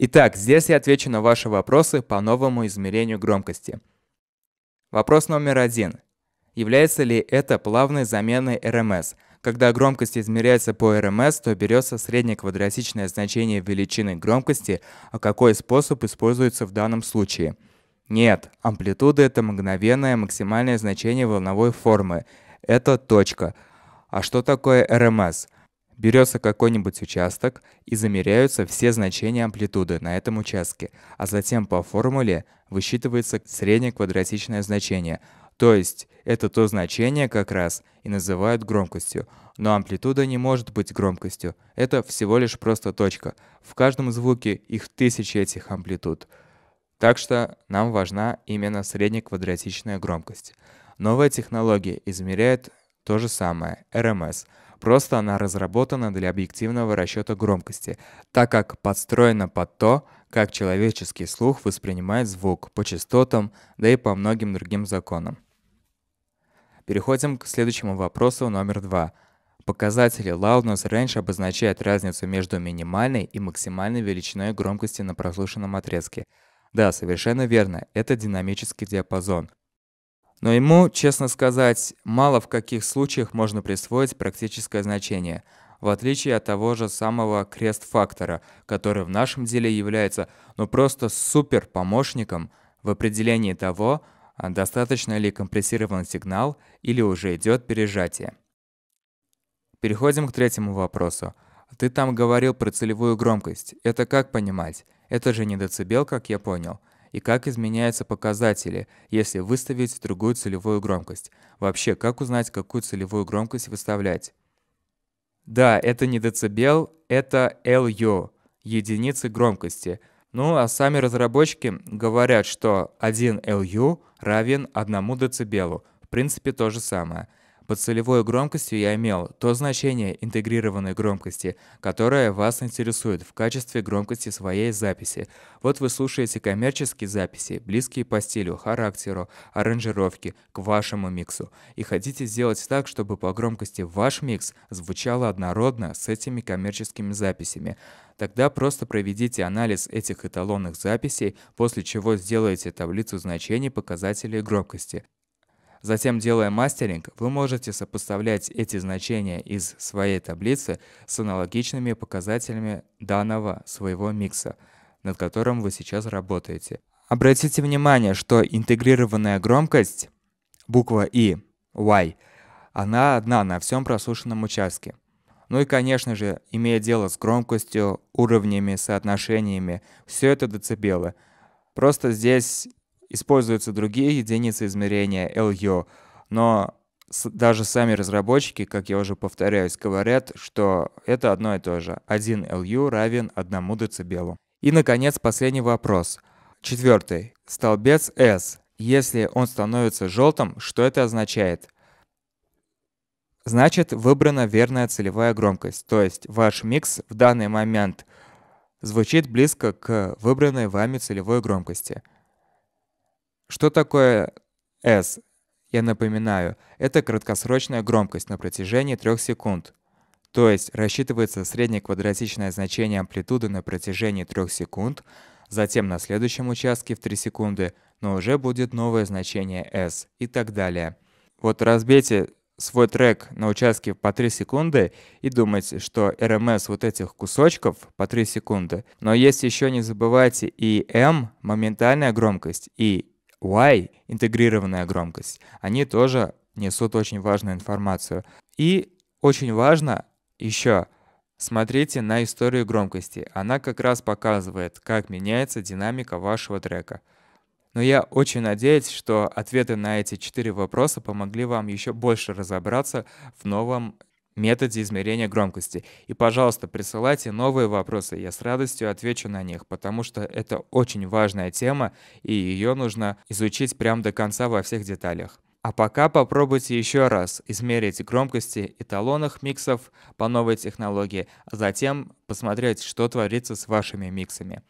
Итак, здесь я отвечу на ваши вопросы по новому измерению громкости. Вопрос номер один. Является ли это плавной заменой РМС? Когда громкость измеряется по РМС, то берется среднее квадратичное значение величины громкости, а какой способ используется в данном случае? Нет, амплитуда — это мгновенное максимальное значение волновой формы. Это точка. А что такое РМС? Берется какой-нибудь участок и замеряются все значения амплитуды на этом участке, а затем по формуле высчитывается среднее квадратичное значение. То есть это то значение как раз и называют громкостью. Но амплитуда не может быть громкостью. Это всего лишь просто точка. В каждом звуке их тысячи этих амплитуд. Так что нам важна именно квадратичная громкость. Новая технология измеряет то же самое, RMS. Просто она разработана для объективного расчета громкости, так как подстроена под то, как человеческий слух воспринимает звук по частотам, да и по многим другим законам. Переходим к следующему вопросу номер два. Показатели loudness range обозначают разницу между минимальной и максимальной величиной громкости на прослушанном отрезке. Да, совершенно верно, это динамический диапазон. Но ему, честно сказать, мало в каких случаях можно присвоить практическое значение, в отличие от того же самого крест-фактора, который в нашем деле является ну просто супер помощником в определении того, а, достаточно ли компрессирован сигнал или уже идет пережатие. Переходим к третьему вопросу. Ты там говорил про целевую громкость. Это как понимать? Это же не децибел, как я понял и как изменяются показатели, если выставить другую целевую громкость. Вообще, как узнать, какую целевую громкость выставлять? Да, это не децибел, это LU, единицы громкости. Ну, а сами разработчики говорят, что 1 LU равен 1 децибелу. В принципе, то же самое. Под целевой громкостью я имел то значение интегрированной громкости, которое вас интересует в качестве громкости своей записи. Вот вы слушаете коммерческие записи, близкие по стилю, характеру, аранжировке, к вашему миксу. И хотите сделать так, чтобы по громкости ваш микс звучал однородно с этими коммерческими записями. Тогда просто проведите анализ этих эталонных записей, после чего сделайте таблицу значений показателей громкости. Затем, делая мастеринг, вы можете сопоставлять эти значения из своей таблицы с аналогичными показателями данного своего микса, над которым вы сейчас работаете. Обратите внимание, что интегрированная громкость, буква И, Y, она одна на всем прослушанном участке. Ну и, конечно же, имея дело с громкостью, уровнями, соотношениями, все это децибелы. Просто здесь используются другие единицы измерения LU, но даже сами разработчики, как я уже повторяюсь, говорят, что это одно и то же. 1 LU равен 1 децибелу. И, наконец, последний вопрос. Четвертый. Столбец S. Если он становится желтым, что это означает? Значит, выбрана верная целевая громкость, то есть ваш микс в данный момент звучит близко к выбранной вами целевой громкости – что такое S? Я напоминаю, это краткосрочная громкость на протяжении 3 секунд. То есть рассчитывается среднеквадратичное значение амплитуды на протяжении 3 секунд, затем на следующем участке в 3 секунды, но уже будет новое значение S и так далее. Вот разбейте свой трек на участке по 3 секунды и думайте, что RMS эм вот этих кусочков по 3 секунды. Но есть еще не забывайте и M, моментальная громкость, и Y, интегрированная громкость, они тоже несут очень важную информацию. И очень важно еще смотрите на историю громкости. Она как раз показывает, как меняется динамика вашего трека. Но я очень надеюсь, что ответы на эти четыре вопроса помогли вам еще больше разобраться в новом методе измерения громкости. И, пожалуйста, присылайте новые вопросы, я с радостью отвечу на них, потому что это очень важная тема, и ее нужно изучить прямо до конца во всех деталях. А пока попробуйте еще раз измерить громкости эталонных миксов по новой технологии, а затем посмотреть, что творится с вашими миксами.